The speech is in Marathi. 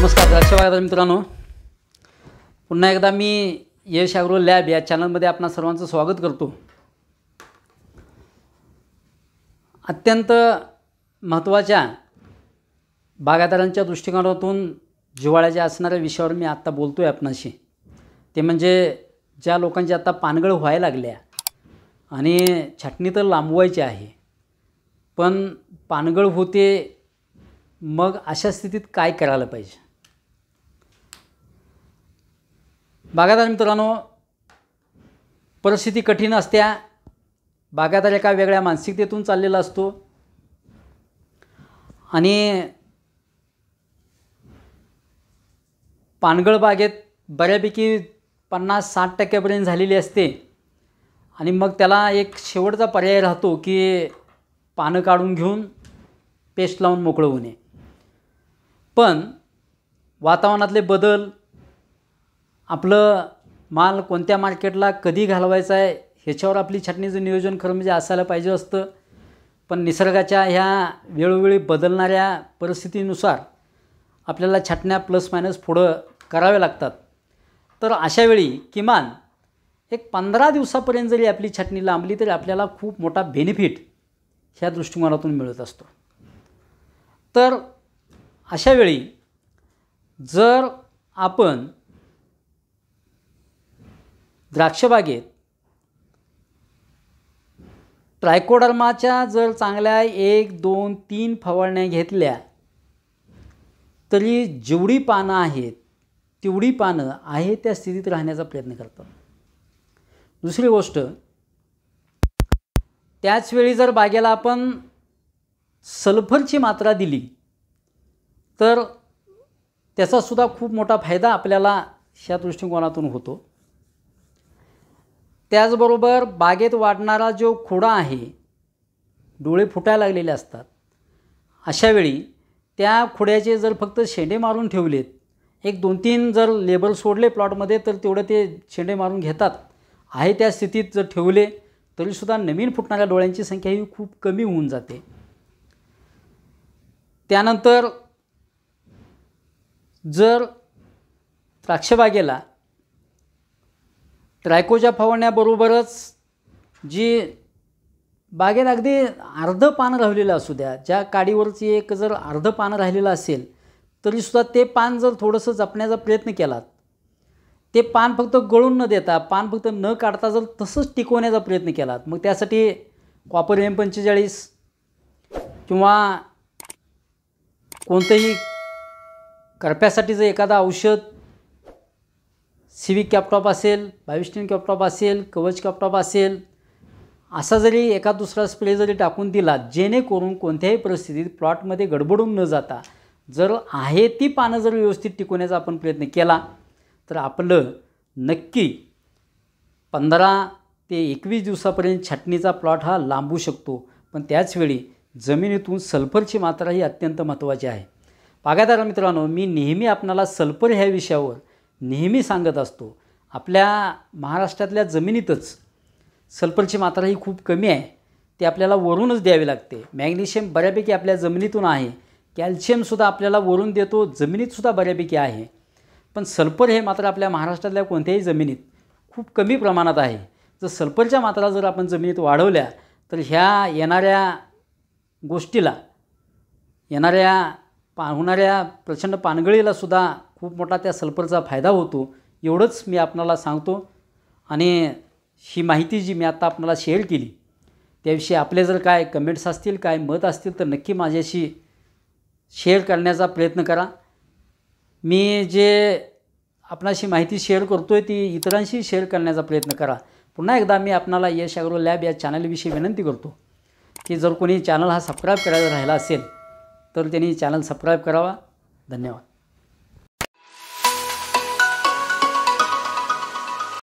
नमस्कार द्राक्ष मित्रांनो पुन्हा एकदा मी यश अग्रो लॅब या चॅनलमध्ये आपणा सर्वांचं स्वागत करतो अत्यंत महत्त्वाच्या बागायदारांच्या दृष्टिकोनातून जिवाळ्याच्या असणाऱ्या विषयावर मी आत्ता बोलतो आहे आपणाशी ते म्हणजे ज्या लोकांची आत्ता पानगळ व्हायला लागल्या आणि छाटणी तर लांबवायची आहे पण पानगळ होते मग अशा स्थितीत काय करायला पाहिजे बागायतदार मित्रांनो परिस्थिती कठीण असत्या बागायतदार एका वेगळ्या मानसिकतेतून चाललेला असतो आणि पानगळ बागेत बऱ्यापैकी पन्नास साठ टक्क्यापर्यंत झालेली असते आणि मग त्याला एक शेवटचा पर्याय राहतो की पानं काढून घेऊन पेस्ट लावून मोकळं होणे पण वातावरणातले बदल आपलं माल कोणत्या मार्केटला कधी घालवायचा आहे ह्याच्यावर आपली छाटणीचं नियोजन खरं म्हणजे असायला पाहिजे असतं पण निसर्गाच्या ह्या वेळोवेळी बदलणाऱ्या परिस्थितीनुसार आपल्याला छाटण्या प्लस मायनस पुढं कराव्या लागतात तर अशावेळी किमान एक पंधरा दिवसापर्यंत जरी आपली छाटणी लांबली तरी आपल्याला खूप मोठा बेनिफिट ह्या दृष्टिकोनातून मिळत असतो तर अशावेळी जर आपण द्राक्षबागेत ट्रायकोडर्माच्या जर चांगल्या एक दोन तीन फवारण्या घेतल्या तरी जेवढी पानं आहेत तेवढी पानं आहे त्या स्थितीत राहण्याचा प्रयत्न करतात दुसरी गोष्ट त्याचवेळी जर बागेला आपण सल्फरची मात्रा दिली तर त्याचासुद्धा खूप मोठा फायदा आपल्याला ह्या दृष्टिकोनातून होतो त्याचबरोबर बागेत वाढणारा जो खोडा आहे डोळे फुटायला लागलेले असतात अशावेळी त्या खोड्याचे जर फक्त शेंडे मारून ठेवलेत एक दोन तीन जर लेबर सोडले प्लॉटमध्ये तर तेवढं ते शेंडे मारून घेतात आहे त्या स्थितीत जर ठेवले तरीसुद्धा नवीन फुटणाऱ्या डोळ्यांची संख्या ही खूप कमी होऊन जाते त्यानंतर जर द्राक्षबागेला ट्रायकोच्या फवण्याबरोबरच जी बागेत अगदी अर्धं पान राहिलेलं असू द्या ज्या काडीवरची एक जर अर्धं पान राहिलेलं असेल तरीसुद्धा ते पान जर थोडंसं जपण्याचा प्रयत्न केलात ते पान फक्त गळून न देता पान फक्त न काढता जर तसंच टिकवण्याचा प्रयत्न केलात मग त्यासाठी कॉपर एम पंचेचाळीस किंवा कोणतंही जर एखादं औषध सिविक कॅपटॉप असेल बायविस्टिन कॅपटॉप असेल कवच कॅपटॉप असेल असा जरी एका दुसरा स्प्रे जरी टाकून दिला जेणेकरून कोणत्याही परिस्थितीत प्लॉटमध्ये गडबडून न जाता जर आहे ती पानं जर व्यवस्थित टिकवण्याचा आपण प्रयत्न केला तर आपलं नक्की पंधरा ते एकवीस दिवसापर्यंत छाटणीचा प्लॉट हा लांबू शकतो पण त्याचवेळी जमिनीतून सल्फरची मात्रा ही अत्यंत महत्त्वाची आहे बागायदार मित्रांनो मी नेहमी आपणाला सल्फर ह्या विषयावर नेहमी सांगत असतो आपल्या महाराष्ट्रातल्या जमिनीतच सल्फरची मात्रा ही खूप कमी आहे ती आपल्याला वरूनच द्यावी लागते मॅग्नेशियम बऱ्यापैकी आपल्या जमिनीतून आहे कॅल्शियमसुद्धा आपल्याला वरून देतो जमिनीतसुद्धा बऱ्यापैकी आहे पण सल्फर हे मात्र आपल्या महाराष्ट्रातल्या कोणत्याही जमिनीत खूप कमी प्रमाणात आहे जर सल्फरच्या मात्रा जर आपण जमिनीत वाढवल्या तर ह्या येणाऱ्या गोष्टीला येणाऱ्या पा होणाऱ्या प्रचंड पानगळीलासुद्धा खूप मोठा त्या सल्फरचा फायदा होतो एवढंच मी आपणाला सांगतो आणि ही माहिती जी मी आता आपणाला शेअर केली त्याविषयी आपले जर काय कमेंट्स असतील काय मत असतील तर नक्की माझ्याशी शेअर करण्याचा प्रयत्न करा मी जे आपणाशी माहिती शेअर करतो आहे ती इतरांशी शेअर करण्याचा प्रयत्न करा पुन्हा एकदा मी आपणाला यश अग्रो लॅब या चॅनलविषयी विनंती करतो की जर कोणी चॅनल हा सबस्क्राईब करायला राहिला असेल तर त्यांनी चॅनल सबस्क्राईब करावा धन्यवाद